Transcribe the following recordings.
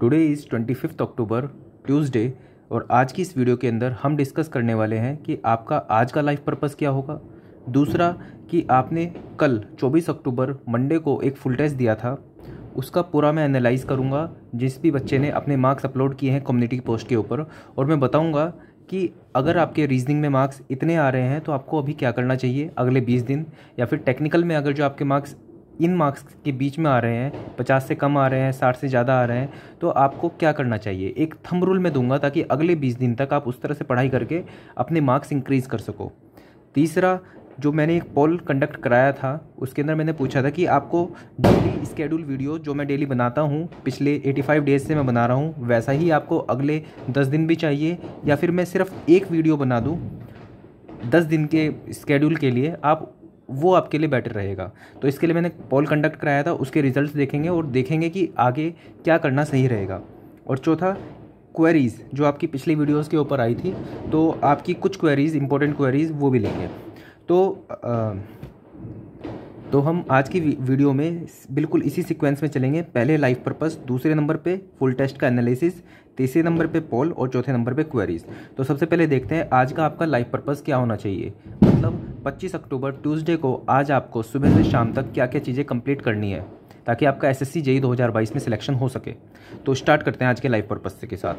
today is twenty fifth October Tuesday और आज की इस वीडियो के अंदर हम डिस्कस करने वाले हैं कि आपका आज का लाइफ पर्पस क्या होगा दूसरा कि आपने कल 24 अक्टूबर मंडे को एक फुल टेस्ट दिया था उसका पूरा मैं एनालाइज करूँगा जिस भी बच्चे ने अपने मार्क्स अपलोड किए हैं कम्युनिटी पोस्ट के ऊपर और मैं बताऊँगा कि अगर आपके रीजनिंग में मार्क्स इतने आ रहे हैं तो आपको अभी क्या करना चाहिए अगले 20 दिन या फिर टेक्निकल में अगर जो आपके मार्क्स इन मार्क्स के बीच में आ रहे हैं पचास से कम आ रहे हैं साठ से ज़्यादा आ रहे हैं तो आपको क्या करना चाहिए एक थम रूल मैं दूंगा ताकि अगले बीस दिन तक आप उस तरह से पढ़ाई करके अपने मार्क्स इंक्रीज़ कर सको तीसरा जो मैंने एक पोल कंडक्ट कराया था उसके अंदर मैंने पूछा था कि आपको डेली स्केड्यूल वीडियो जो मैं डेली बनाता हूँ पिछले 85 डेज से मैं बना रहा हूँ वैसा ही आपको अगले 10 दिन भी चाहिए या फिर मैं सिर्फ एक वीडियो बना दूँ 10 दिन के स्केड्यूल के लिए आप वो आपके लिए बेटर रहेगा तो इसके लिए मैंने पोल कंडक्ट कराया था उसके रिजल्ट्स देखेंगे और देखेंगे कि आगे क्या करना सही रहेगा और चौथा क्वेरीज़ जो आपकी पिछली वीडियोस के ऊपर आई थी तो आपकी कुछ क्वेरीज़ इंपॉर्टेंट क्वेरीज़ वो भी लेंगे तो आ, तो हम आज की वीडियो में बिल्कुल इसी सीक्वेंस में चलेंगे पहले लाइफ पर्पस दूसरे नंबर पे फुल टेस्ट का एनालिसिस तीसरे नंबर पे पोल और चौथे नंबर पे क्वेरीज तो सबसे पहले देखते हैं आज का आपका लाइफ पर्पस क्या होना चाहिए मतलब 25 अक्टूबर ट्यूसडे को आज आपको सुबह से शाम तक क्या क्या चीज़ें कंप्लीट करनी है ताकि आपका एस एस में सिलेक्शन हो सके तो स्टार्ट करते हैं आज के लाइफ पर्पज़ के साथ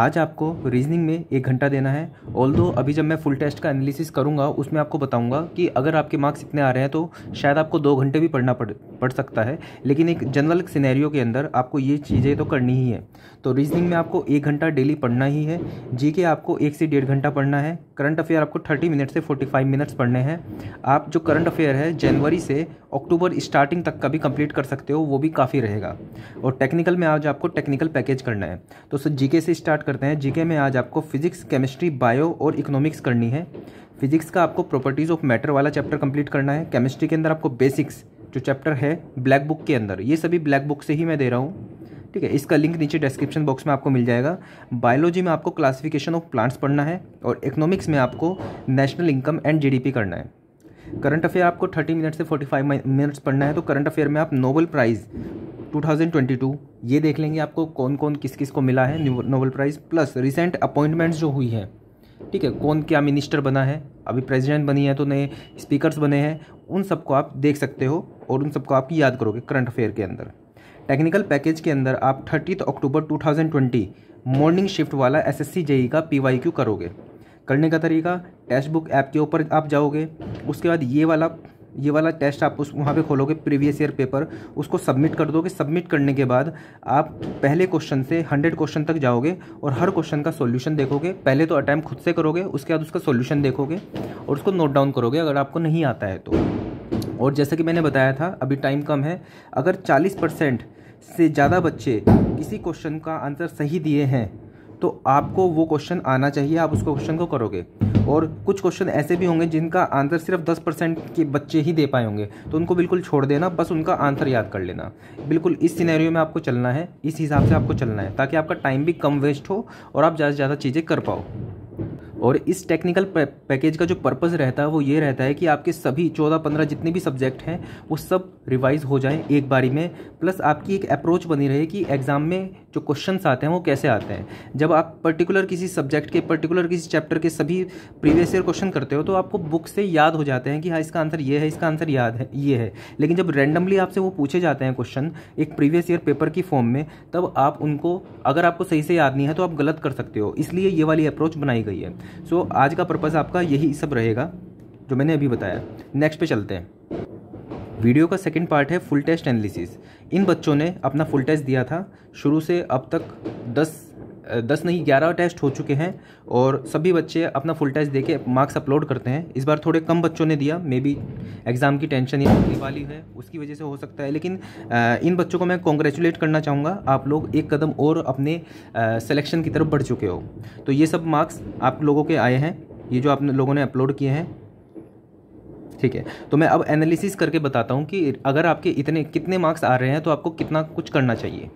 आज आपको रीजनिंग में एक घंटा देना है ऑल अभी जब मैं फुल टेस्ट का एनालिसिस करूँगा उसमें आपको बताऊँगा कि अगर आपके मार्क्स इतने आ रहे हैं तो शायद आपको दो घंटे भी पढ़ना पड़ पड़ सकता है लेकिन एक जनरल सिनेरियो के अंदर आपको ये चीज़ें तो करनी ही है तो रीजनिंग में आपको एक घंटा डेली पढ़ना ही है जी के आपको एक से डेढ़ घंटा पढ़ना है करंट अफेयर आपको थर्टी मिनट से फोर्टी फाइव मिनट्स पढ़ने हैं आप जो करंट अफेयर है जनवरी से अक्टूबर स्टार्टिंग तक का भी कंप्लीट कर सकते हो वो भी काफ़ी रहेगा और टेक्निकल में आज आपको टेक्निकल पैकेज करना है तो सर जी से स्टार्ट स्टार्ट करते हैं जीके में आज आपको फिजिक्स केमिस्ट्री बायो और इकोनॉमिक्स करनी है फिजिक्स का आपको प्रॉपर्टीज़ ऑफ मैटर वाला चैप्टर कंप्लीट करना है केमिस्ट्री के अंदर आपको बेसिक्स जो चैप्टर है ब्लैक बुक के अंदर ये सभी ब्लैक बुक से ही मैं दे रहा हूँ ठीक है इसका लिंक नीचे डिस्क्रिप्शन बॉक्स में आपको मिल जाएगा बायोलॉजी में आपको क्लासिफिकेशन ऑफ प्लांट्स पढ़ना है और इकोनॉमिक्स में आपको नेशनल इनकम एंड जीडीपी करना है करंट अफेयर आपको थर्टी मिनट से फोर्टी फाइव मिनट्स पढ़ना है तो करंट अफेयर में आप नोबल प्राइज़ 2022 ये देख लेंगे आपको कौन कौन किस किस को मिला है Nobel prize plus recent appointments जो हुई है ठीक है कौन क्या मिनिस्टर बना है अभी प्रेसिडेंट बनी है तो नए स्पीकर्स बने हैं उन सबको आप देख सकते हो और उन सबको आप याद करोगे करंट अफेयर के अंदर टेक्निकल पैकेज के अंदर आप thirtieth October to morning shift वाला एसएससी जेई का पीवाईक्यू करोगे करने का तरीका टेस्ट बुक ऐप के ऊपर आप जाओगे उसके बाद ये वाला ये वाला टेस्ट आप उस वहाँ पे खोलोगे प्रीवियस ईयर पेपर उसको सबमिट कर दोगे सबमिट करने के बाद आप पहले क्वेश्चन से हंड्रेड क्वेश्चन तक जाओगे और हर क्वेश्चन का सॉल्यूशन देखोगे पहले तो अटैम्प्ट खुद से करोगे उसके बाद उसका सॉल्यूशन देखोगे और उसको नोट डाउन करोगे अगर आपको नहीं आता है तो और जैसे कि मैंने बताया था अभी टाइम कम है अगर चालीस परसेंट से ज़्यादा बच्चे किसी क्वेश्चन का आंसर सही दिए हैं तो आपको वो क्वेश्चन आना चाहिए आप उस क्वेश्चन को करोगे और कुछ क्वेश्चन ऐसे भी होंगे जिनका आंसर सिर्फ दस परसेंट के बच्चे ही दे पाए होंगे तो उनको बिल्कुल छोड़ देना बस उनका आंसर याद कर लेना बिल्कुल इस सिनेरियो में आपको चलना है इस हिसाब से आपको चलना है ताकि आपका टाइम भी कम वेस्ट हो और आप ज़्यादा से ज़्यादा चीज़ें कर पाओ और इस टेक्निकल पैकेज का जो पर्पज़ रहता है वो ये रहता है कि आपके सभी चौदह पंद्रह जितने भी सब्जेक्ट हैं वो सब रिवाइज़ हो जाएं एक बारी में प्लस आपकी एक अप्रोच बनी रहे कि एग्ज़ाम में जो क्वेश्चन आते हैं वो कैसे आते हैं जब आप पर्टिकुलर किसी सब्जेक्ट के पर्टिकुलर किसी चैप्टर के सभी प्रीवियस ईयर क्वेश्चन करते हो तो आपको बुक से याद हो जाते हैं कि हाँ इसका आंसर ये है इसका आंसर याद है ये है लेकिन जब रैंडमली आपसे वो पूछे जाते हैं क्वेश्चन एक प्रीवियस ईयर पेपर की फॉर्म में तब आप उनको अगर आपको सही से याद नहीं है तो आप गलत कर सकते हो इसलिए ये वाली अप्रोच बनाई गई है सो so, आज का पर्पज़ आपका यही सब रहेगा जो मैंने अभी बताया नेक्स्ट पे चलते हैं वीडियो का सेकंड पार्ट है फुल टेस्ट एनालिसिस इन बच्चों ने अपना फुल टेस्ट दिया था शुरू से अब तक दस दस नहीं ग्यारह टेस्ट हो चुके हैं और सभी बच्चे अपना फुल टेस्ट देके मार्क्स अपलोड करते हैं इस बार थोड़े कम बच्चों ने दिया मे बी एग्ज़ाम की टेंशन या वाली है उसकी वजह से हो सकता है लेकिन इन बच्चों को मैं कॉन्ग्रेचुलेट करना चाहूँगा आप लोग एक कदम और अपने सेलेक्शन की तरफ बढ़ चुके हो तो ये सब मार्क्स आप लोगों के आए हैं ये जो आप लोगों ने अपलोड किए हैं ठीक है तो मैं अब एनालिसिस करके बताता हूँ कि अगर आपके इतने कितने मार्क्स आ रहे हैं तो आपको कितना कुछ करना चाहिए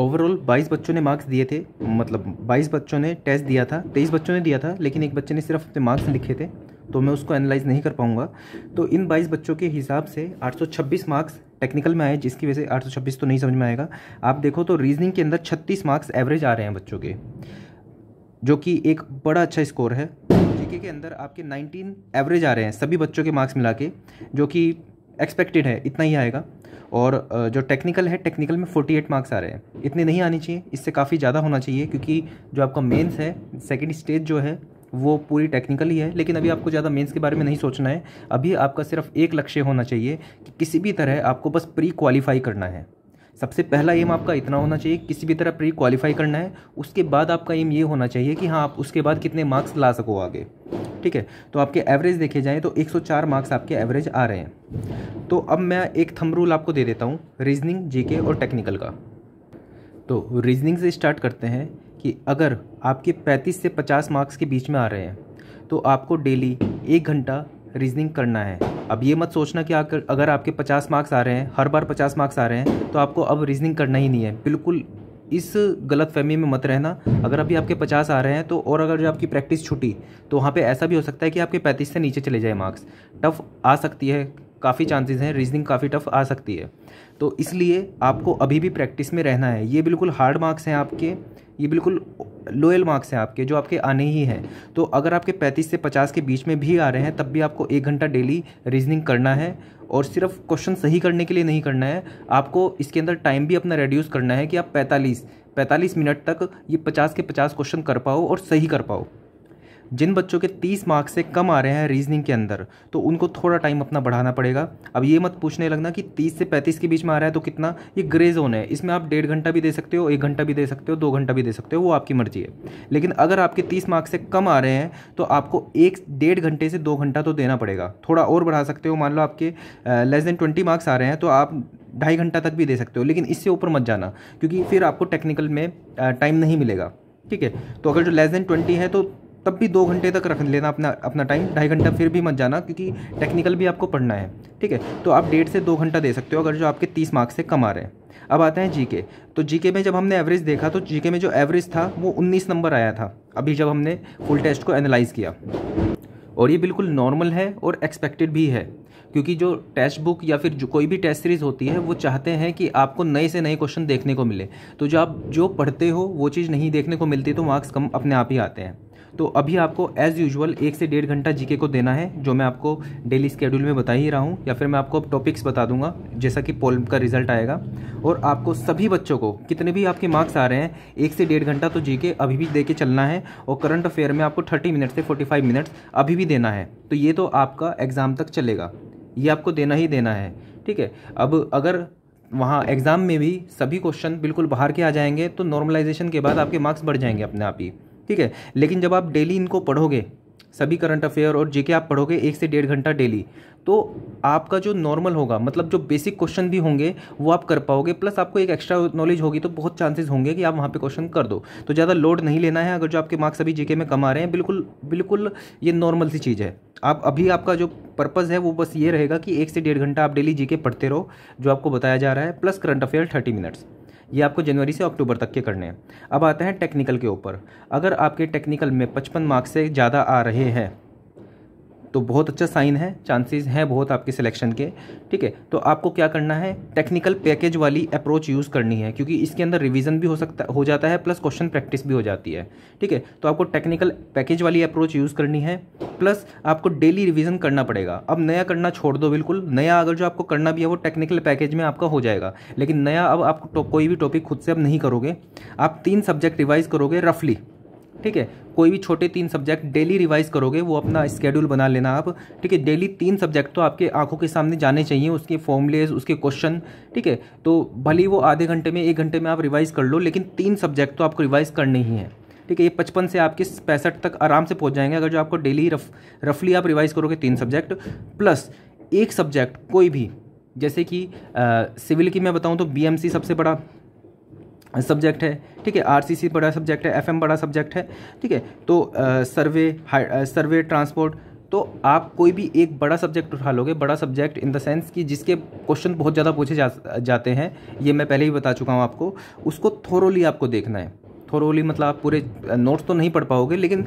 ओवरऑल 22 बच्चों ने मार्क्स दिए थे मतलब 22 बच्चों ने टेस्ट दिया था 23 बच्चों ने दिया था लेकिन एक बच्चे ने सिर्फ अपने मार्क्स लिखे थे तो मैं उसको एनालाइज नहीं कर पाऊँगा तो इन 22 बच्चों के हिसाब से 826 मार्क्स टेक्निकल में आए जिसकी वजह से 826 तो नहीं समझ में आएगा आप देखो तो रीजनिंग के अंदर छत्तीस मार्क्स एवरेज आ रहे हैं बच्चों के जो कि एक बड़ा अच्छा स्कोर है जीके के अंदर आपके 19 एवरेज आ रहे हैं सभी बच्चों के मार्क्स मिला के जो कि एक्सपेक्टेड है इतना ही आएगा और जो टेक्निकल है टेक्निकल में 48 मार्क्स आ रहे हैं इतने नहीं आने चाहिए इससे काफ़ी ज़्यादा होना चाहिए क्योंकि जो आपका मेंस है सेकंड स्टेज जो है वो पूरी टेक्निकल ही है लेकिन अभी आपको ज़्यादा मेंस के बारे में नहीं सोचना है अभी आपका सिर्फ एक लक्ष्य होना चाहिए कि किसी भी तरह आपको बस प्री क्वालिफाई करना है सबसे पहला एम आपका इतना होना चाहिए किसी भी तरह प्री क्वालिफाई करना है उसके बाद आपका एम ये होना चाहिए कि हाँ आप उसके बाद कितने मार्क्स ला सको आगे ठीक है तो आपके एवरेज देखे जाएँ तो 104 मार्क्स आपके एवरेज आ रहे हैं तो अब मैं एक थम रूल आपको दे देता हूँ रीजनिंग जीके और टेक्निकल का तो रीजनिंग से स्टार्ट करते हैं कि अगर आपके 35 से 50 मार्क्स के बीच में आ रहे हैं तो आपको डेली एक घंटा रीजनिंग करना है अब ये मत सोचना कि आकर अगर आपके पचास मार्क्स आ रहे हैं हर बार पचास मार्क्स आ रहे हैं तो आपको अब रीजनिंग करना ही नहीं है बिल्कुल इस गलत फहमी में मत रहना अगर अभी आपके पचास आ रहे हैं तो और अगर जो आपकी प्रैक्टिस छुट्टी तो वहाँ पे ऐसा भी हो सकता है कि आपके पैंतीस से नीचे चले जाए मार्क्स टफ़ आ सकती है काफ़ी चांसेस हैं रीजनिंग काफ़ी टफ आ सकती है तो इसलिए आपको अभी भी प्रैक्टिस में रहना है ये बिल्कुल हार्ड मार्क्स हैं आपके ये बिल्कुल लोयल मार्क्स हैं आपके जो आपके आने ही हैं तो अगर आपके 35 से 50 के बीच में भी आ रहे हैं तब भी आपको एक घंटा डेली रीजनिंग करना है और सिर्फ क्वेश्चन सही करने के लिए नहीं करना है आपको इसके अंदर टाइम भी अपना रेड्यूस करना है कि आप पैंतालीस पैंतालीस मिनट तक ये पचास के पचास क्वेश्चन कर पाओ और सही कर पाओ जिन बच्चों के 30 मार्क्स से कम आ रहे हैं रीजनिंग के अंदर तो उनको थोड़ा टाइम अपना बढ़ाना पड़ेगा अब ये मत पूछने लगना कि 30 से 35 के बीच में आ रहा है तो कितना ये ग्रे जोन है इसमें आप डेढ़ घंटा भी दे सकते हो एक घंटा भी दे सकते हो दो घंटा भी दे सकते हो वो आपकी मर्जी है लेकिन अगर आपके तीस मार्क्स से कम आ रहे हैं तो आपको एक डेढ़ घंटे से दो घंटा तो देना पड़ेगा थोड़ा और बढ़ा सकते हो मान लो आपके लेस देन ट्वेंटी मार्क्स आ रहे हैं तो आप ढाई घंटा तक भी दे सकते हो लेकिन इससे ऊपर मत जाना क्योंकि फिर आपको टेक्निकल में टाइम नहीं मिलेगा ठीक है तो अगर जो लेस देन ट्वेंटी है तो तब भी दो घंटे तक रख लेना अपना अपना टाइम ढाई घंटा फिर भी मत जाना क्योंकि टेक्निकल भी आपको पढ़ना है ठीक है तो आप डेढ़ से दो घंटा दे सकते हो अगर जो आपके तीस मार्क्स से कम आ रहे हैं अब आते हैं जीके तो जीके में जब हमने एवरेज देखा तो जीके में जो एवरेज था वो उन्नीस नंबर आया था अभी जब हमने फुल टेस्ट को एनालाइज़ किया और ये बिल्कुल नॉर्मल है और एक्सपेक्टेड भी है क्योंकि जो टेस्ट बुक या फिर जो कोई भी टेस्ट सीरीज़ होती है वो चाहते हैं कि आपको नए से नए क्वेश्चन देखने को मिले तो जो आप जो पढ़ते हो वो चीज़ नहीं देखने को मिलती तो मार्क्स कम अपने आप ही आते हैं तो अभी आपको एज़ यूजल एक से डेढ़ घंटा जीके को देना है जो मैं आपको डेली स्केड्यूल में बता ही रहा हूँ या फिर मैं आपको अब टॉपिक्स बता दूंगा जैसा कि पोल का रिजल्ट आएगा और आपको सभी बच्चों को कितने भी आपके मार्क्स आ रहे हैं एक से डेढ़ घंटा तो जी के अभी भी दे के चलना है और करंट अफेयर में आपको थर्टी मिनट से फोर्टी फाइव मिनट्स अभी भी देना है तो ये तो आपका एग्ज़ाम तक चलेगा ये आपको देना ही देना है ठीक है अब अगर वहाँ एग्ज़ाम में भी सभी क्वेश्चन बिल्कुल बाहर के आ जाएंगे तो नॉर्मलाइजेशन के बाद आपके मार्क्स बढ़ जाएंगे अपने आप ही ठीक है लेकिन जब आप डेली इनको पढ़ोगे सभी करंट अफेयर और जेके आप पढ़ोगे एक से डेढ़ घंटा डेली तो आपका जो नॉर्मल होगा मतलब जो बेसिक क्वेश्चन भी होंगे वो आप कर पाओगे प्लस आपको एक एक्स्ट्रा नॉलेज होगी तो बहुत चांसेस होंगे कि आप वहाँ पे क्वेश्चन कर दो तो ज़्यादा लोड नहीं लेना है अगर जो आपके मार्क्स अभी जीके में कम आ रहे हैं बिल्कुल बिल्कुल ये नॉर्मल सी चीज़ है आप अभी आपका जो पर्पज़ है वो बस ये रहेगा कि एक से डेढ़ घंटा आप डेली जी पढ़ते रहो जो आपको बताया जा रहा है plus current affair thirty minutes ये आपको जनवरी से अक्टूबर तक के करने हैं अब आते हैं टेक्निकल के ऊपर अगर आपके टेक्निकल में पचपन मार्क्स से ज़्यादा आ रहे हैं तो बहुत अच्छा साइन है चांसेस हैं बहुत आपके सिलेक्शन के ठीक है तो आपको क्या करना है टेक्निकल पैकेज वाली अप्रोच यूज़ करनी है क्योंकि इसके अंदर रिवीजन भी हो सकता हो जाता है प्लस क्वेश्चन प्रैक्टिस भी हो जाती है ठीक है तो आपको टेक्निकल पैकेज वाली अप्रोच यूज़ करनी है प्लस आपको डेली रिविज़न करना पड़ेगा अब नया करना छोड़ दो बिल्कुल नया अगर जो आपको करना भी है वो टेक्निकल पैकेज में आपका हो जाएगा लेकिन नया अब आप कोई भी टॉपिक खुद से अब नहीं करोगे आप तीन सब्जेक्ट रिवाइज़ करोगे रफली ठीक है कोई भी छोटे तीन सब्जेक्ट डेली रिवाइज करोगे वो अपना स्केड्यूल बना लेना आप ठीक है डेली तीन सब्जेक्ट तो आपके आंखों के सामने जाने चाहिए उसके फॉर्मूलेज उसके क्वेश्चन ठीक है तो भले वो आधे घंटे में एक घंटे में आप रिवाइज़ कर लो लेकिन तीन सब्जेक्ट तो आपको रिवाइज़ करने ही है ठीक है ये पचपन से आपके पैंसठ तक आराम से पहुँच जाएंगे अगर जो आपको डेली रफ रफली आप रिवाइज़ करोगे तीन सब्जेक्ट प्लस एक सब्जेक्ट कोई भी जैसे कि सिविल की मैं बताऊँ तो बीएमसी सबसे बड़ा सब्जेक्ट है ठीक है आरसीसी बड़ा सब्जेक्ट है एफएम बड़ा सब्जेक्ट है ठीक है तो आ, सर्वे आ, सर्वे ट्रांसपोर्ट तो आप कोई भी एक बड़ा सब्जेक्ट उठा लोगे बड़ा सब्जेक्ट इन द सेंस कि जिसके क्वेश्चन बहुत ज़्यादा पूछे जा, जाते हैं ये मैं पहले ही बता चुका हूँ आपको उसको थोरोली आपको देखना है थोरोली मतलब आप पूरे नोट्स तो नहीं पढ़ पाओगे लेकिन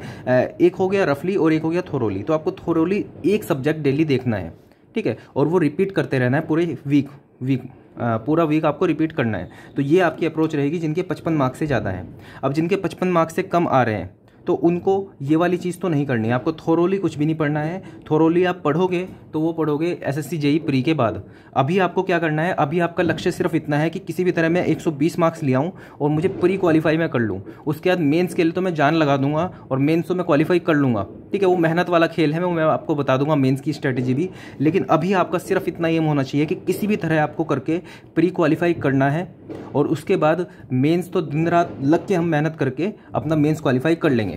एक हो गया रफली और एक हो गया थोरोली तो आपको थोरोली एक सब्जेक्ट डेली देखना है ठीक है और वो रिपीट करते रहना है पूरे वीक वीक पूरा वीक आपको रिपीट करना है तो ये आपकी अप्रोच रहेगी जिनके पचपन मार्क्स से ज़्यादा है अब जिनके पचपन मार्क्स से कम आ रहे हैं तो उनको ये वाली चीज़ तो नहीं करनी है आपको थोरोली कुछ भी नहीं पढ़ना है थोरोली आप पढ़ोगे तो वो पढ़ोगे एस एस सी प्री के बाद अभी आपको क्या करना है अभी आपका लक्ष्य सिर्फ इतना है कि किसी भी तरह मैं 120 मार्क्स ले आऊँ और मुझे प्री क्वालिफाई मैं कर लूँ उसके बाद मेन्स के लिए तो मैं जान लगा दूंगा और मेन्स तो मैं क्वालिफाई कर लूँगा ठीक है वो मेहनत वाला खेल है मैं मैं आपको बता दूंगा मेन्स की स्ट्रेटेजी भी लेकिन अभी आपका सिर्फ इतना एम होना चाहिए कि किसी भी तरह आपको करके प्री क्वालिफाई करना है और उसके बाद मेंस तो दिन रात लग के हम मेहनत करके अपना मेंस क्वालिफाई कर लेंगे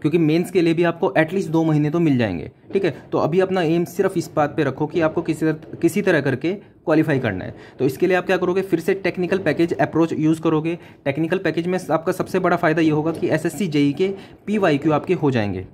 क्योंकि मेंस के लिए भी आपको एटलीस्ट दो महीने तो मिल जाएंगे ठीक है तो अभी अपना एम सिर्फ इस बात पे रखो कि आपको किसी तरह किसी तरह करके क्वालिफाई करना है तो इसके लिए आप क्या करोगे फिर से टेक्निकल पैकेज अप्रोच यूज़ करोगे टेक्निकल पैकेज में आपका सबसे बड़ा फ़ायदा ये होगा कि एस एस के पी आपके हो जाएंगे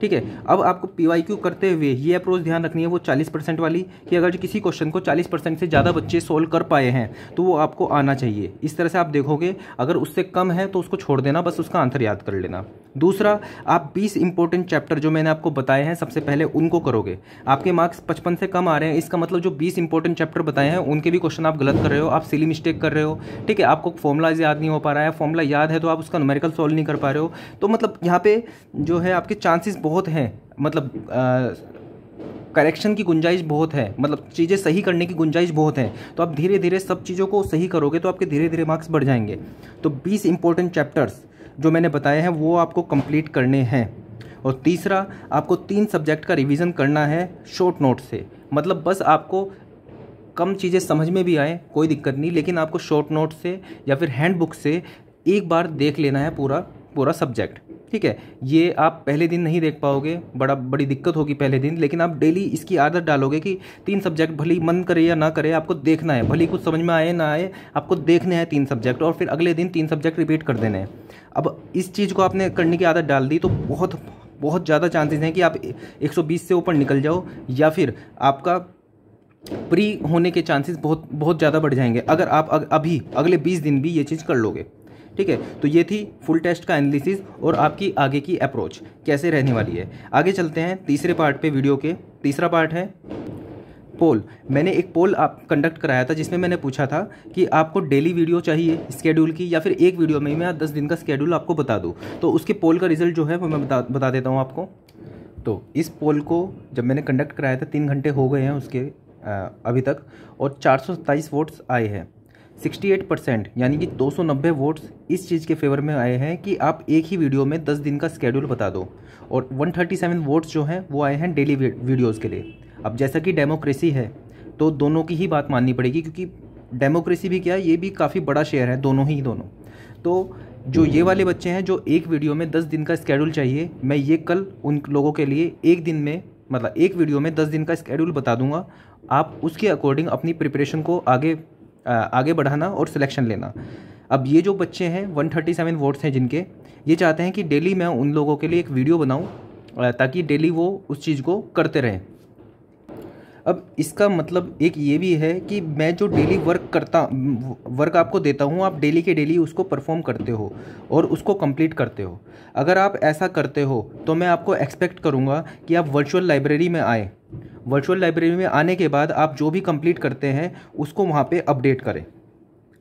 ठीक है अब आपको पी वाई क्यू करते हुए ये अप्रोच ध्यान रखनी है वो 40 परसेंट वाली कि अगर किसी क्वेश्चन को 40 परसेंट से ज़्यादा बच्चे सोल्व कर पाए हैं तो वो आपको आना चाहिए इस तरह से आप देखोगे अगर उससे कम है तो उसको छोड़ देना बस उसका आंसर याद कर लेना दूसरा आप 20 इंपॉर्टेंट चैप्टर जो मैंने आपको बताए हैं सबसे पहले उनको करोगे आपके मार्क्स पचपन से कम आ रहे हैं इसका मतलब जो बीस इंपॉर्टेंट चैप्टर बताए हैं उनके भी क्वेश्चन आप गलत कर रहे हो आप सिली मिस्टेक कर रहे हो ठीक है आपको फॉर्मलाज याद नहीं हो पा रहा है फॉर्मला याद है तो आप उसका नोमेरिकल सॉल्व नहीं कर पा रहे हो तो मतलब यहाँ पे जो है आपके चांसेस बहुत हैं मतलब करेक्शन की गुंजाइश बहुत है मतलब चीज़ें सही करने की गुंजाइश बहुत है तो आप धीरे धीरे सब चीज़ों को सही करोगे तो आपके धीरे धीरे मार्क्स बढ़ जाएंगे तो बीस इंपॉर्टेंट चैप्टर्स जो मैंने बताए हैं वो आपको कंप्लीट करने हैं और तीसरा आपको तीन सब्जेक्ट का रिविज़न करना है शॉर्ट नोट से मतलब बस आपको कम चीज़ें समझ में भी आए कोई दिक्कत नहीं लेकिन आपको शॉर्ट नोट से या फिर हैंड बुक से एक बार देख लेना है पूरा पूरा सब्जेक्ट ठीक है ये आप पहले दिन नहीं देख पाओगे बड़ा बड़ी दिक्कत होगी पहले दिन लेकिन आप डेली इसकी आदत डालोगे कि तीन सब्जेक्ट भली मन करे या ना करे आपको देखना है भली कुछ समझ में आए ना आए आपको देखने हैं तीन सब्जेक्ट और फिर अगले दिन तीन सब्जेक्ट रिपीट कर देने हैं अब इस चीज़ को आपने करने की आदत डाल दी तो बहुत बहुत ज़्यादा चांसेस हैं कि आप 120 से ऊपर निकल जाओ या फिर आपका प्री होने के चांसेस बहुत बहुत ज़्यादा बढ़ जाएंगे अगर आप अग, अभी अगले 20 दिन भी ये चीज़ कर लोगे ठीक है तो ये थी फुल टेस्ट का एनालिसिस और आपकी आगे की अप्रोच कैसे रहने वाली है आगे चलते हैं तीसरे पार्ट पे वीडियो के तीसरा पार्ट है पोल मैंने एक पोल आप कंडक्ट कराया था जिसमें मैंने पूछा था कि आपको डेली वीडियो चाहिए स्केड्यूल की या फिर एक वीडियो में मैं दस दिन का स्केड्यूल आपको बता दूँ तो उसके पोल का रिजल्ट जो है वो मैं बता बता देता हूँ आपको तो इस पोल को जब मैंने कंडक्ट कराया था तीन घंटे हो गए हैं उसके आ, अभी तक और चार सौ वोट्स आए हैं 68 परसेंट यानी कि 290 वोट्स इस चीज़ के फेवर में आए हैं कि आप एक ही वीडियो में 10 दिन का स्केड्यूल बता दो और 137 वोट्स जो हैं वो आए हैं डेली वीडियोस के लिए अब जैसा कि डेमोक्रेसी है तो दोनों की ही बात माननी पड़ेगी क्योंकि डेमोक्रेसी भी क्या है ये भी काफ़ी बड़ा शेयर है दोनों ही दोनों तो जो ये वाले बच्चे हैं जो एक वीडियो में दस दिन का स्केड्यूल चाहिए मैं ये कल उन लोगों के लिए एक दिन में मतलब एक वीडियो में दस दिन का स्केड्यूल बता दूंगा आप उसके अकॉर्डिंग अपनी प्रिपरेशन को आगे आगे बढ़ाना और सिलेक्शन लेना अब ये जो बच्चे हैं 137 वोट्स हैं जिनके ये चाहते हैं कि डेली मैं उन लोगों के लिए एक वीडियो बनाऊँ ताकि डेली वो उस चीज़ को करते रहें अब इसका मतलब एक ये भी है कि मैं जो डेली वर्क करता वर्क आपको देता हूँ आप डेली के डेली उसको परफॉर्म करते हो और उसको कंप्लीट करते हो अगर आप ऐसा करते हो तो मैं आपको एक्सपेक्ट करूँगा कि आप वर्चुअल लाइब्रेरी में आएँ वर्चुअल लाइब्रेरी में आने के बाद आप जो भी कंप्लीट करते हैं उसको वहाँ पे अपडेट करें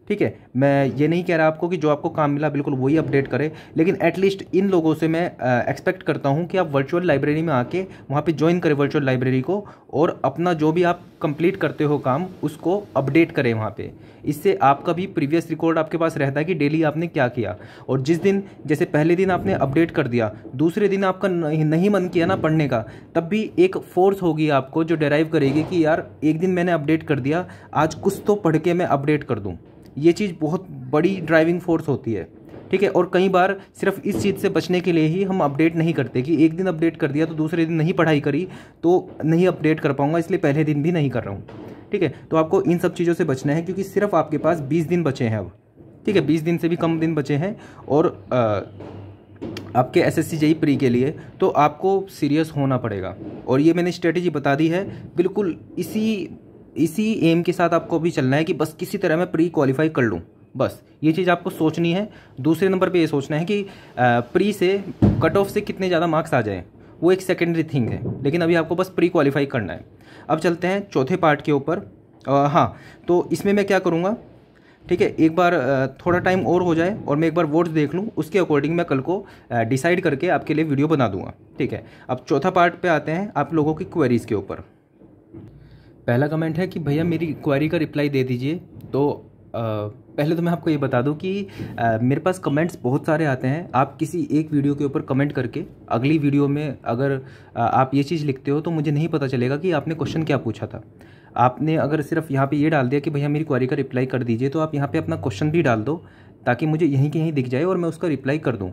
ठीक है मैं ये नहीं कह रहा आपको कि जो आपको काम मिला बिल्कुल वही अपडेट करें लेकिन एटलीस्ट इन लोगों से मैं एक्सपेक्ट करता हूँ कि आप वर्चुअल लाइब्रेरी में आके वहाँ पे ज्वाइन करें वर्चुअल लाइब्रेरी को और अपना जो भी आप कंप्लीट करते हो काम उसको अपडेट करें वहाँ पे इससे आपका भी प्रीवियस रिकॉर्ड आपके पास रहता है कि डेली आपने क्या किया और जिस दिन जैसे पहले दिन आपने अपडेट कर दिया दूसरे दिन आपका नहीं मन किया ना पढ़ने का तब भी एक फोर्स होगी आपको जो डेराइव करेगी कि यार एक दिन मैंने अपडेट कर दिया आज कुछ तो पढ़ के मैं अपडेट कर दूँ ये चीज़ बहुत बड़ी ड्राइविंग फोर्स होती है ठीक है और कई बार सिर्फ इस चीज़ से बचने के लिए ही हम अपडेट नहीं करते कि एक दिन अपडेट कर दिया तो दूसरे दिन नहीं पढ़ाई करी तो नहीं अपडेट कर पाऊँगा इसलिए पहले दिन भी नहीं कर रहा हूँ ठीक है तो आपको इन सब चीज़ों से बचना है क्योंकि सिर्फ आपके पास बीस दिन बचे हैं अब ठीक है बीस दिन से भी कम दिन बचे हैं और आ, आपके एस एस सी प्री के लिए तो आपको सीरियस होना पड़ेगा और ये मैंने स्ट्रेटेजी बता दी है बिल्कुल इसी इसी एम के साथ आपको अभी चलना है कि बस किसी तरह मैं प्री क्वालिफाई कर लूँ बस ये चीज़ आपको सोचनी है दूसरे नंबर पे ये सोचना है कि प्री से कट ऑफ से कितने ज़्यादा मार्क्स आ जाए वो एक सेकेंडरी थिंग है लेकिन अभी आपको बस प्री क्वालिफाई करना है अब चलते हैं चौथे पार्ट के ऊपर हाँ तो इसमें मैं क्या करूँगा ठीक है एक बार थोड़ा टाइम और हो जाए और मैं एक बार वोट्स देख लूँ उसके अकॉर्डिंग मैं कल को डिसाइड करके आपके लिए वीडियो बना दूँगा ठीक है अब चौथा पार्ट पे आते हैं आप लोगों की क्वेरीज़ के ऊपर पहला कमेंट है कि भैया मेरी क्वारी का रिप्लाई दे दीजिए तो आ, पहले तो मैं आपको ये बता दूं कि आ, मेरे पास कमेंट्स बहुत सारे आते हैं आप किसी एक वीडियो के ऊपर कमेंट करके अगली वीडियो में अगर आ, आप ये चीज़ लिखते हो तो मुझे नहीं पता चलेगा कि आपने क्वेश्चन क्या पूछा था आपने अगर सिर्फ यहाँ पे ये डाल दिया कि भैया मेरी क्वारी का रिप्लाई कर दीजिए तो आप यहाँ पे अपना क्वेश्चन भी डाल दो ताकि मुझे यहीं के यहीं दिख जाए और मैं उसका रिप्लाई कर दूँ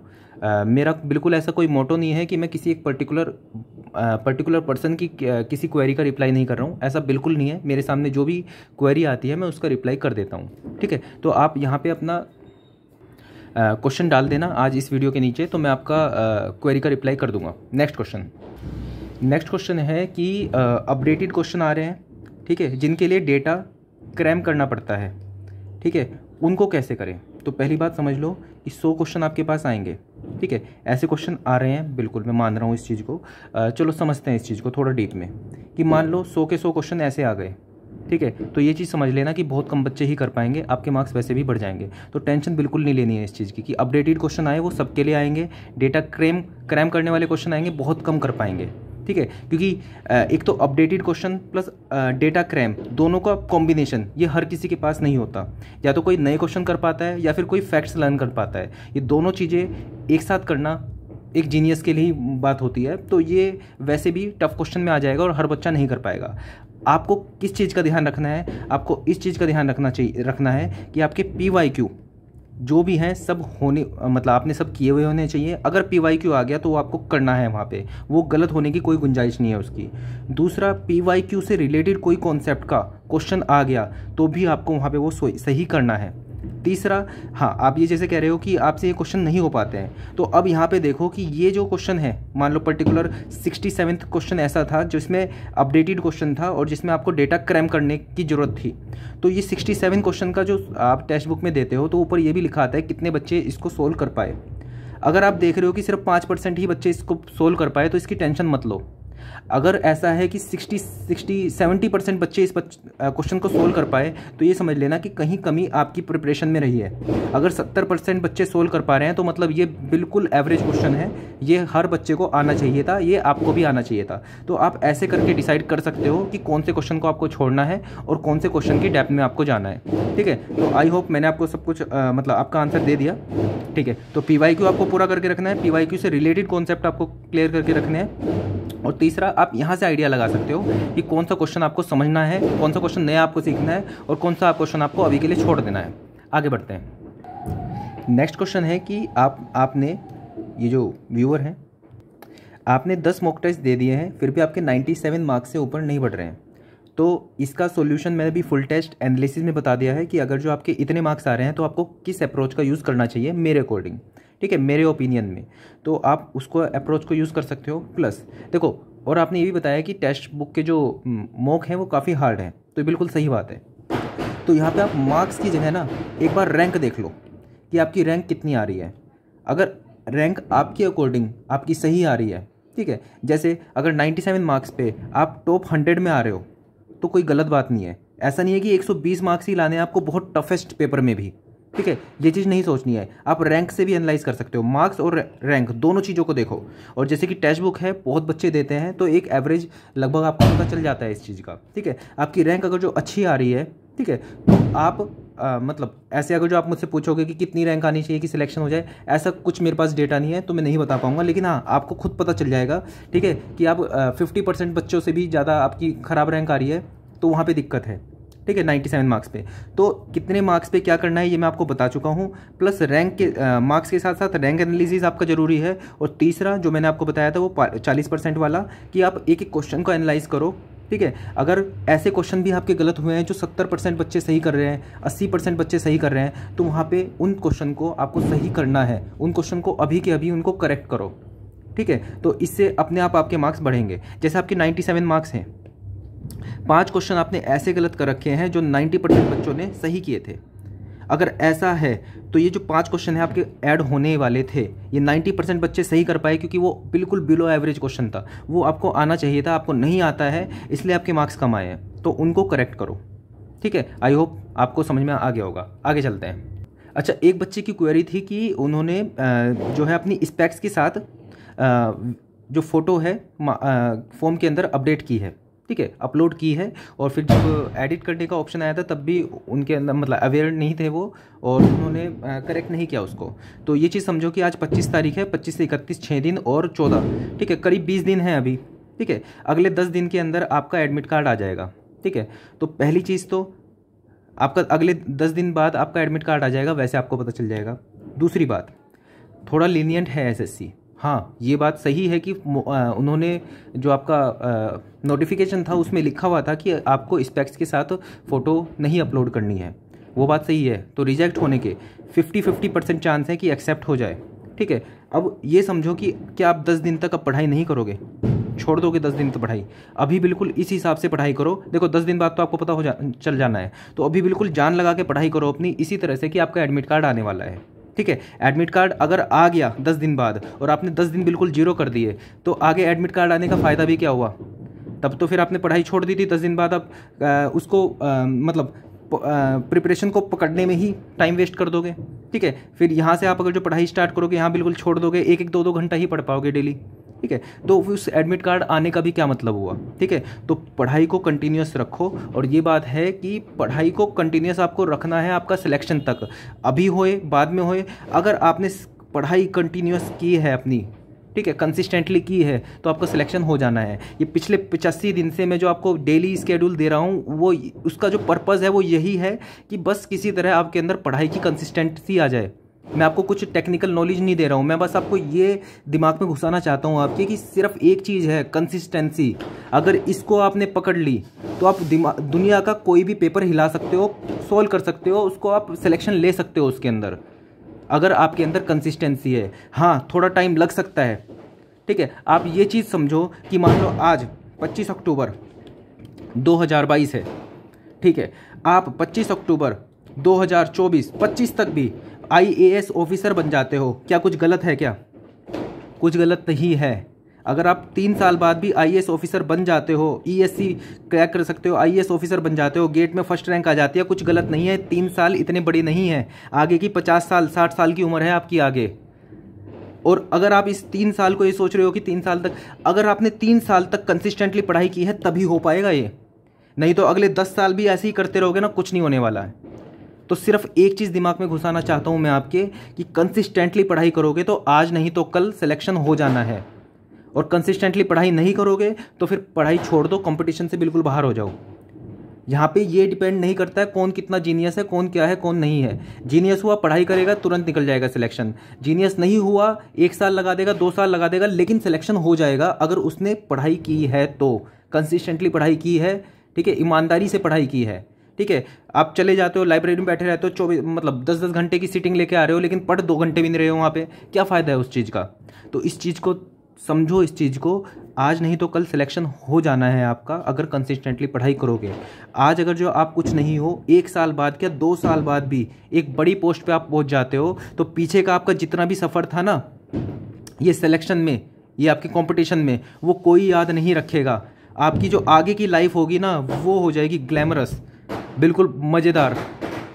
मेरा बिल्कुल ऐसा कोई मोटो नहीं है कि मैं किसी एक पर्टिकुलर पर्टिकुलर पर्सन की किसी क्वेरी का रिप्लाई नहीं कर रहा हूँ ऐसा बिल्कुल नहीं है मेरे सामने जो भी क्वेरी आती है मैं उसका रिप्लाई कर देता हूँ ठीक है तो आप यहाँ पर अपना क्वेश्चन डाल देना आज इस वीडियो के नीचे तो मैं आपका क्वेरी का रिप्लाई कर दूंगा नेक्स्ट क्वेश्चन नेक्स्ट क्वेश्चन है कि अपडेटेड क्वेश्चन आ रहे हैं ठीक है जिनके लिए डेटा क्रैम करना पड़ता है ठीक है उनको कैसे करें तो पहली बात समझ लो सौ क्वेश्चन आपके पास आएंगे ठीक है ऐसे क्वेश्चन आ रहे हैं बिल्कुल मैं मान रहा हूँ इस चीज़ को चलो समझते हैं इस चीज़ को थोड़ा डीप में कि मान लो सौ के सौ क्वेश्चन ऐसे आ गए ठीक है तो ये चीज़ समझ लेना कि बहुत कम बच्चे ही कर पाएंगे आपके मार्क्स वैसे भी बढ़ जाएंगे तो टेंशन बिल्कुल नहीं लेनी है इस चीज़ की कि अपडेटेड क्वेश्चन आए वो सबके लिए आएंगे डेटा क्रेम क्रैम करने वाले क्वेश्चन आएंगे बहुत कम कर पाएंगे ठीक है क्योंकि एक तो updated question plus data cram दोनों का कॉम्बिनेशन ये हर किसी के पास नहीं होता या तो कोई नए क्वेश्चन कर पाता है या फिर कोई फैक्ट्स लर्न कर पाता है ये दोनों चीज़ें एक साथ करना एक जीनियस के लिए बात होती है तो ये वैसे भी टफ क्वेश्चन में आ जाएगा और हर बच्चा नहीं कर पाएगा आपको किस चीज़ का ध्यान रखना है आपको इस चीज़ का ध्यान रखना चाहिए रखना है कि आपके पी वाई क्यू जो भी हैं सब होने मतलब आपने सब किए हुए होने चाहिए अगर पी वाई क्यू आ गया तो वो आपको करना है वहाँ पे वो गलत होने की कोई गुंजाइश नहीं है उसकी दूसरा पी वाई क्यू से रिलेटेड कोई कॉन्सेप्ट का क्वेश्चन आ गया तो भी आपको वहाँ पे वो सही करना है तीसरा हाँ आप ये जैसे कह रहे हो कि आपसे ये क्वेश्चन नहीं हो पाते हैं तो अब यहाँ पे देखो कि ये जो क्वेश्चन है मान लो पर्टिकुलर सिक्सटी सेवन्थ क्वेश्चन ऐसा था जिसमें अपडेटेड क्वेश्चन था और जिसमें आपको डेटा क्रैम करने की ज़रूरत थी तो ये सिक्सटी सेवन क्वेश्चन का जो आप टेक्स्ट बुक में देते हो तो ऊपर ये भी लिखा आता है कितने बच्चे इसको सोल्व कर पाए अगर आप देख रहे हो कि सिर्फ पाँच परसेंट ही बच्चे इसको सोल्व कर पाए तो इसकी टेंशन मत लो अगर ऐसा है कि 60 60 70 परसेंट बच्चे इस क्वेश्चन को सोल्व कर पाए तो ये समझ लेना कि कहीं कमी आपकी प्रिपरेशन में रही है अगर 70 परसेंट बच्चे सोल्व कर पा रहे हैं तो मतलब ये बिल्कुल एवरेज क्वेश्चन है ये हर बच्चे को आना चाहिए था ये आपको भी आना चाहिए था तो आप ऐसे करके डिसाइड कर सकते हो कि कौन से क्वेश्चन को आपको छोड़ना है और कौन से क्वेश्चन की डेप्थ में आपको जाना है ठीक है तो आई होप मैंने आपको सब कुछ आ, मतलब आपका आंसर दे दिया ठीक है तो पी आपको पूरा करके रखना है पी से रिलेटेड कॉन्सेप्ट आपको क्लियर करके रखने हैं और तीस तीसरा आप यहाँ से आइडिया लगा सकते हो कि कौन सा क्वेश्चन आपको समझना है कौन सा क्वेश्चन नया आपको सीखना है और कौन सा क्वेश्चन आपको अभी के लिए छोड़ देना है आगे बढ़ते हैं नेक्स्ट क्वेश्चन है कि आप आपने ये जो व्यूअर हैं आपने दस मॉक टेस्ट दे दिए हैं फिर भी आपके 97 मार्क्स से ऊपर नहीं बढ़ रहे हैं तो इसका सोल्यूशन मैंने भी फुल टेस्ट एनालिसिस में बता दिया है कि अगर जो आपके इतने मार्क्स आ रहे हैं तो आपको किस अप्रोच का यूज़ करना चाहिए मेरे अकॉर्डिंग ठीक है मेरे ओपिनियन में तो आप उसको अप्रोच को यूज़ कर सकते हो प्लस देखो और आपने ये भी बताया कि टेस्ट बुक के जो मॉक हैं वो काफ़ी हार्ड हैं तो बिल्कुल सही बात है तो यहाँ पे आप मार्क्स की जगह ना एक बार रैंक देख लो कि आपकी रैंक कितनी आ रही है अगर रैंक आपके अकॉर्डिंग आपकी सही आ रही है ठीक है जैसे अगर 97 मार्क्स पे आप टॉप 100 में आ रहे हो तो कोई गलत बात नहीं है ऐसा नहीं है कि 120 मार्क्स ही लाने हैं आपको बहुत टफेस्ट पेपर में भी ठीक है ये चीज़ नहीं सोचनी है आप रैंक से भी एनालाइज कर सकते हो मार्क्स और रैंक दोनों चीज़ों को देखो और जैसे कि टेक्स्ट बुक है बहुत बच्चे देते हैं तो एक एवरेज लगभग आपको पता चल जाता है इस चीज़ का ठीक है आपकी रैंक अगर जो अच्छी आ रही है ठीक है तो आप आ, मतलब ऐसे अगर जो आप मुझसे पूछोगे कि कितनी रैंक आनी चाहिए कि सिलेक्शन हो जाए ऐसा कुछ मेरे पास डेटा नहीं है तो मैं नहीं बता पाऊंगा लेकिन हाँ आपको खुद पता चल जाएगा ठीक है कि आप फिफ्टी परसेंट बच्चों से भी ज़्यादा आपकी ख़राब रैंक आ रही है तो वहाँ पे दिक्कत है ठीक है 97 मार्क्स पे तो कितने मार्क्स पे क्या करना है ये मैं आपको बता चुका हूँ प्लस रैंक के मार्क्स के साथ साथ रैंक एनालिसिस आपका जरूरी है और तीसरा जो मैंने आपको बताया था वो चालीस परसेंट वाला कि आप एक एक क्वेश्चन को एनालाइज करो ठीक है अगर ऐसे क्वेश्चन भी आपके गलत हुए हैं जो सत्तर परसेंट बच्चे सही कर रहे हैं अस्सी परसेंट बच्चे सही कर रहे हैं तो वहाँ पर उन क्वेश्चन को आपको सही करना है उन क्वेश्चन को अभी के अभी उनको करेक्ट करो ठीक है तो इससे अपने आप आपके मार्क्स बढ़ेंगे जैसे आपके सेवन मार्क्स हैं पांच क्वेश्चन आपने ऐसे गलत कर रखे हैं जो 90 परसेंट बच्चों ने सही किए थे अगर ऐसा है तो ये जो पांच क्वेश्चन हैं आपके ऐड होने वाले थे ये 90 परसेंट बच्चे सही कर पाए क्योंकि वो बिल्कुल बिलो एवरेज क्वेश्चन था वो आपको आना चाहिए था आपको नहीं आता है इसलिए आपके मार्क्स कम आए हैं तो उनको करेक्ट करो ठीक है आई होप आपको समझ में आ गया होगा आगे चलते हैं अच्छा एक बच्चे की क्वेरी थी कि उन्होंने जो है अपनी स्पेक्स के साथ जो फ़ोटो है फॉर्म के अंदर अपडेट की है ठीक है अपलोड की है और फिर जब एडिट करने का ऑप्शन आया था तब भी उनके अंदर मतलब अवेयर नहीं थे वो और उन्होंने करेक्ट नहीं किया उसको तो ये चीज़ समझो कि आज 25 तारीख है 25 से 31 छः दिन और 14 ठीक है करीब 20 दिन है अभी ठीक है अगले 10 दिन के अंदर आपका एडमिट कार्ड आ जाएगा ठीक है तो पहली चीज़ तो आपका अगले दस दिन बाद आपका एडमिट कार्ड आ जाएगा वैसे आपको पता चल जाएगा दूसरी बात थोड़ा लीनियंट है एस हाँ ये बात सही है कि उन्होंने जो आपका नोटिफिकेशन था उसमें लिखा हुआ था कि आपको स्पेक्स के साथ फ़ोटो नहीं अपलोड करनी है वो बात सही है तो रिजेक्ट होने के फिफ्टी फिफ्टी परसेंट चांस है कि एक्सेप्ट हो जाए ठीक है अब ये समझो कि क्या आप दस दिन तक अब पढ़ाई नहीं करोगे छोड़ दोगे दस दिन तो पढ़ाई अभी बिल्कुल इस हिसाब से पढ़ाई करो देखो दस दिन बाद तो आपको पता हो जा चल जाना है तो अभी बिल्कुल जान लगा के पढ़ाई करो अपनी इसी तरह से कि आपका एडमिट कार्ड आने वाला है ठीक है एडमिट कार्ड अगर आ गया दस दिन बाद और आपने दस दिन बिल्कुल जीरो कर दिए तो आगे एडमिट कार्ड आने का फ़ायदा भी क्या हुआ तब तो फिर आपने पढ़ाई छोड़ दी थी दस दिन बाद आप उसको आ, मतलब प्रिपरेशन को पकड़ने में ही टाइम वेस्ट कर दोगे ठीक है फिर यहाँ से आप अगर जो पढ़ाई स्टार्ट करोगे यहाँ बिल्कुल छोड़ दोगे एक एक दो दो घंटा ही पढ़ पाओगे डेली ठीक है तो उस एडमिट कार्ड आने का भी क्या मतलब हुआ ठीक है तो पढ़ाई को कंटिन्यूस रखो और ये बात है कि पढ़ाई को कंटिन्यूस आपको रखना है आपका सिलेक्शन तक अभी होए बाद में होए अगर आपने पढ़ाई कंटिन्यूस की है अपनी ठीक है कंसिस्टेंटली की है तो आपका सिलेक्शन हो जाना है ये पिछले पिचासी दिन से मैं जो आपको डेली स्केड्यूल दे रहा हूँ वो उसका जो पर्पज़ है वो यही है कि बस किसी तरह आपके अंदर पढ़ाई की कंसिस्टेंसी आ जाए मैं आपको कुछ टेक्निकल नॉलेज नहीं दे रहा हूँ मैं बस आपको ये दिमाग में घुसाना चाहता हूँ आपके कि सिर्फ एक चीज़ है कंसिस्टेंसी अगर इसको आपने पकड़ ली तो आप दुनिया का कोई भी पेपर हिला सकते हो सोल्व कर सकते हो उसको आप सिलेक्शन ले सकते हो उसके अंदर अगर आपके अंदर कंसिस्टेंसी है हाँ थोड़ा टाइम लग सकता है ठीक है आप ये चीज़ समझो कि मान लो आज 25 अक्टूबर 2022 है ठीक है आप 25 अक्टूबर 2024 25 तक भी आईएएस ऑफिसर बन जाते हो क्या कुछ गलत है क्या कुछ गलत नहीं है अगर आप तीन साल बाद भी आई ऑफिसर बन जाते हो ई e क्रैक कर सकते हो आई ऑफिसर बन जाते हो गेट में फर्स्ट रैंक आ जाती है कुछ गलत नहीं है तीन साल इतने बड़े नहीं हैं आगे की पचास साल साठ साल की उम्र है आपकी आगे और अगर आप इस तीन साल को ये सोच रहे हो कि तीन साल तक अगर आपने तीन साल तक कंसिस्टेंटली पढ़ाई की है तभी हो पाएगा ये नहीं तो अगले दस साल भी ऐसे ही करते रहोगे ना कुछ नहीं होने वाला है तो सिर्फ एक चीज़ दिमाग में घुसाना चाहता हूँ मैं आपके कि कंसिस्टेंटली पढ़ाई करोगे तो आज नहीं तो कल सिलेक्शन हो जाना है और कंसिस्टेंटली पढ़ाई नहीं करोगे तो फिर पढ़ाई छोड़ दो कंपटीशन से बिल्कुल बाहर हो जाओ यहाँ पे ये डिपेंड नहीं करता है कौन कितना जीनियस है कौन क्या है कौन नहीं है जीनियस हुआ पढ़ाई करेगा तुरंत निकल जाएगा सिलेक्शन जीनियस नहीं हुआ एक साल लगा देगा दो साल लगा देगा लेकिन सिलेक्शन हो जाएगा अगर उसने पढ़ाई की है तो कंसिस्टेंटली पढ़ाई की है ठीक है ईमानदारी से पढ़ाई की है ठीक है आप चले जाते हो लाइब्रेरी में बैठे रहते हो चौबीस मतलब दस दस घंटे की सीटिंग लेके आ रहे हो लेकिन पढ़ दो घंटे भी नहीं रहे हो वहाँ पे क्या फ़ायदा है उस चीज़ का तो इस चीज़ को समझो इस चीज़ को आज नहीं तो कल सिलेक्शन हो जाना है आपका अगर कंसिस्टेंटली पढ़ाई करोगे आज अगर जो आप कुछ नहीं हो एक साल बाद क्या दो साल बाद भी एक बड़ी पोस्ट पे आप पहुंच जाते हो तो पीछे का आपका जितना भी सफ़र था ना ये सिलेक्शन में ये आपके कंपटीशन में वो कोई याद नहीं रखेगा आपकी जो आगे की लाइफ होगी ना वो हो जाएगी ग्लैमरस बिल्कुल मज़ेदार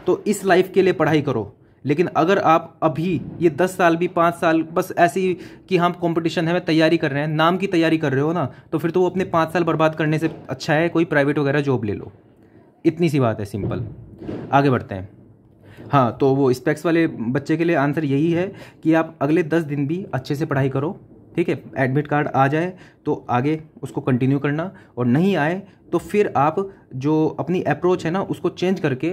तो इस लाइफ के लिए पढ़ाई करो लेकिन अगर आप अभी ये दस साल भी पाँच साल बस ऐसी कि हम कंपटीशन है मैं तैयारी कर रहे हैं नाम की तैयारी कर रहे हो ना तो फिर तो वो अपने पाँच साल बर्बाद करने से अच्छा है कोई प्राइवेट वगैरह जॉब ले लो इतनी सी बात है सिंपल आगे बढ़ते हैं हाँ तो वो स्पेक्स वाले बच्चे के लिए आंसर यही है कि आप अगले दस दिन भी अच्छे से पढ़ाई करो ठीक है एडमिट कार्ड आ जाए तो आगे उसको कंटिन्यू करना और नहीं आए तो फिर आप जो अपनी अप्रोच है ना उसको चेंज करके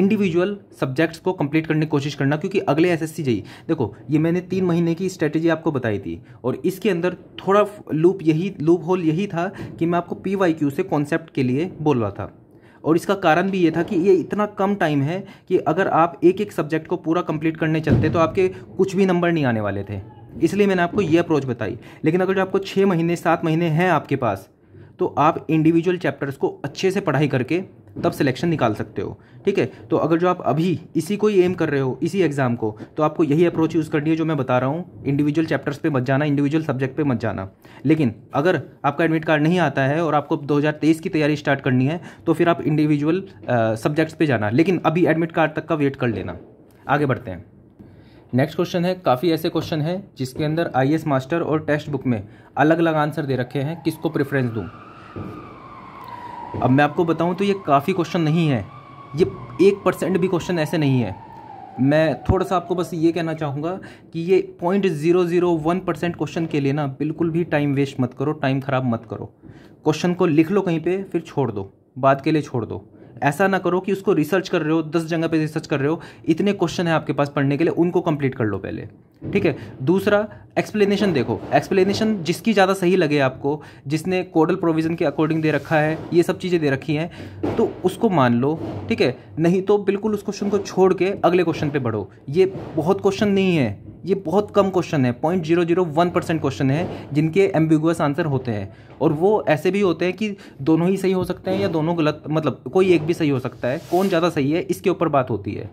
इंडिविजुअल सब्जेक्ट्स को कंप्लीट करने की कोशिश करना क्योंकि अगले एस एस देखो ये मैंने तीन महीने की स्ट्रेटेजी आपको बताई थी और इसके अंदर थोड़ा लूप यही लूप होल यही था कि मैं आपको पी वाई क्यू से कॉन्सेप्ट के लिए बोल रहा था और इसका कारण भी ये था कि ये इतना कम टाइम है कि अगर आप एक एक सब्जेक्ट को पूरा कंप्लीट करने चलते तो आपके कुछ भी नंबर नहीं आने वाले थे इसलिए मैंने आपको ये अप्रोच बताई लेकिन अगर जो आपको छः महीने सात महीने हैं आपके पास तो आप इंडिविजुअल चैप्टर्स को अच्छे से पढ़ाई करके तब सिलेक्शन निकाल सकते हो ठीक है तो अगर जो आप अभी इसी को ही एम कर रहे हो इसी एग्ज़ाम को तो आपको यही अप्रोच यूज़ करनी है जो मैं बता रहा हूँ इंडिविजुअल चैप्टर्स पे मत जाना इंडिविजुअल सब्जेक्ट पे मत जाना लेकिन अगर आपका एडमिट कार्ड नहीं आता है और आपको 2023 की तैयारी स्टार्ट करनी है तो फिर आप इंडिविजुअल सब्जेक्ट्स पर जाना लेकिन अभी एडमिट कार्ड तक का वेट कर लेना आगे बढ़ते हैं नेक्स्ट क्वेश्चन है काफ़ी ऐसे क्वेश्चन हैं जिसके अंदर आई मास्टर और टेक्स्ट बुक में अलग अलग आंसर दे रखे हैं किसको प्रेफरेंस दूँ अब मैं आपको बताऊँ तो ये काफ़ी क्वेश्चन नहीं है ये एक परसेंट भी क्वेश्चन ऐसे नहीं है मैं थोड़ा सा आपको बस ये कहना चाहूँगा कि ये point zero zero one percent question के लिए ना बिल्कुल भी टाइम वेस्ट मत करो टाइम ख़राब मत करो क्वेश्चन को लिख लो कहीं पे फिर छोड़ दो बाद के लिए छोड़ दो ऐसा ना करो कि उसको रिसर्च कर रहे हो दस जगह पे रिसर्च कर रहे हो इतने क्वेश्चन है आपके पास पढ़ने के लिए उनको कंप्लीट कर लो पहले ठीक है दूसरा एक्सप्लेनेशन देखो एक्सप्लेनेशन जिसकी ज़्यादा सही लगे आपको जिसने कोडल प्रोविज़न के अकॉर्डिंग दे रखा है ये सब चीज़ें दे रखी हैं तो उसको मान लो ठीक है नहीं तो बिल्कुल उस क्वेश्चन को छोड़ के अगले क्वेश्चन पर बढ़ो ये बहुत क्वेश्चन नहीं है ये बहुत कम क्वेश्चन है point zero zero one percent question है जिनके एम्बिगुअस आंसर होते हैं और वो ऐसे भी होते हैं कि दोनों ही सही हो सकते हैं या दोनों गलत मतलब कोई एक भी सही हो सकता है कौन ज़्यादा सही है इसके ऊपर बात होती है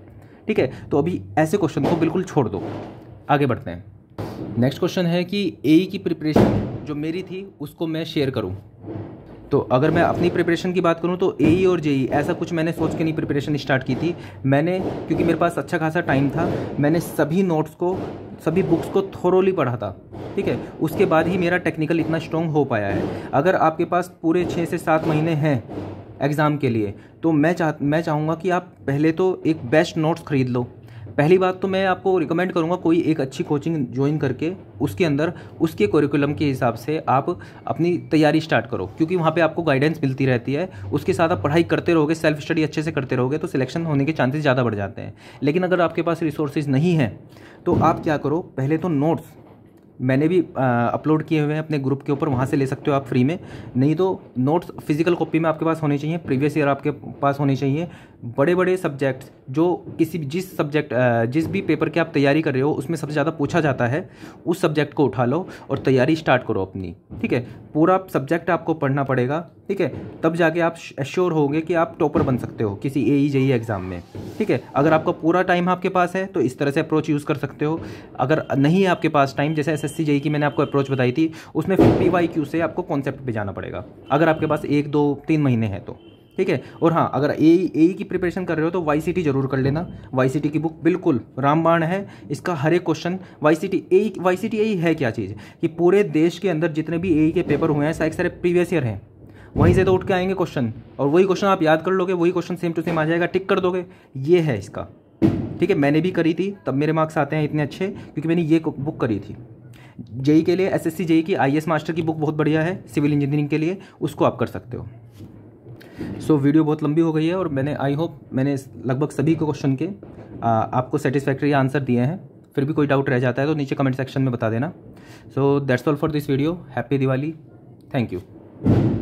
ठीक है तो अभी ऐसे क्वेश्चन को बिल्कुल छोड़ दो आगे बढ़ते हैं नेक्स्ट क्वेश्चन है कि ए e की प्रिपरेशन जो मेरी थी उसको मैं शेयर करूँ तो अगर मैं अपनी प्रिपरेशन की बात करूँ तो ए ई e और जे ई e, ऐसा कुछ मैंने सोच के नहीं प्रिपरेशन स्टार्ट की थी मैंने क्योंकि मेरे पास अच्छा खासा टाइम था मैंने सभी नोट्स को सभी बुक्स को थोरोली पढ़ा था ठीक है उसके बाद ही मेरा टेक्निकल इतना स्ट्रॉन्ग हो पाया है अगर आपके पास पूरे छः से सात महीने हैं एग्ज़ाम के लिए तो मैं चाह मैं चाहूँगा कि आप पहले तो एक बेस्ट नोट्स ख़रीद लो पहली बात तो मैं आपको रिकमेंड करूँगा कोई एक अच्छी कोचिंग ज्वाइन करके उसके अंदर उसके कोरिकुलम के हिसाब से आप अपनी तैयारी स्टार्ट करो क्योंकि वहाँ पे आपको गाइडेंस मिलती रहती है उसके साथ आप पढ़ाई करते रहोगे सेल्फ स्टडी अच्छे से करते रहोगे तो सिलेक्शन होने के चांसेस ज़्यादा बढ़ जाते हैं लेकिन अगर आपके पास रिसोर्सेज नहीं हैं तो आप क्या करो पहले तो नोट्स मैंने भी अपलोड किए हुए हैं अपने ग्रुप के ऊपर वहाँ से ले सकते हो आप फ्री में नहीं तो नोट्स फिजिकल कॉपी में आपके पास होने चाहिए प्रीवियस ईयर आपके पास होने चाहिए बड़े बड़े सब्जेक्ट्स जो किसी जिस सब्जेक्ट जिस भी पेपर की आप तैयारी कर रहे हो उसमें सबसे ज़्यादा पूछा जाता है उस सब्जेक्ट को उठा लो और तैयारी स्टार्ट करो अपनी ठीक है पूरा सब्जेक्ट आपको पढ़ना पड़ेगा ठीक है तब जाके आप एश्योर होंगे कि आप टॉपर बन सकते हो किसी ए ई जेई एग्ज़ाम में ठीक है अगर आपका पूरा टाइम आपके पास है तो इस तरह से अप्रोच यूज़ कर सकते हो अगर नहीं है आपके पास टाइम जैसे एस एस सी जेई की मैंने आपको अप्रोच बताई थी उसमें पी वाई क्यू से आपको कॉन्सेप्ट पे जाना पड़ेगा अगर आपके पास एक दो तीन महीने हैं तो ठीक है और हाँ अगर ए ए की प्रिपरेशन कर रहे हो तो वाई जरूर कर लेना वाई की बुक बिल्कुल रामबाण है इसका हर एक question Y C T A Y C T A है क्या चीज़ कि पूरे देश के अंदर जितने भी ए के पेपर हुए हैं सारे सारे प्रीवियस ईयर हैं वहीं से तो उठ के आएंगे क्वेश्चन और वही क्वेश्चन आप याद कर लोगे वही क्वेश्चन सेम टू सेम आ जाएगा टिक कर दोगे ये है इसका ठीक है मैंने भी करी थी तब मेरे मार्क्स आते हैं इतने अच्छे क्योंकि मैंने ये बुक करी थी जेई e के लिए एसएससी जेई e की आईएएस मास्टर की बुक बहुत बढ़िया है सिविल इंजीनियरिंग के लिए उसको आप कर सकते हो सो so, वीडियो बहुत लंबी हो गई है और मैंने आई होप मैंने लगभग सभी क्वेश्चन के आ, आपको सेटिस्फैक्ट्री आंसर दिए हैं फिर भी कोई डाउट रह जाता है तो नीचे कमेंट सेक्शन में बता देना so that's all for this video happy Diwali thank you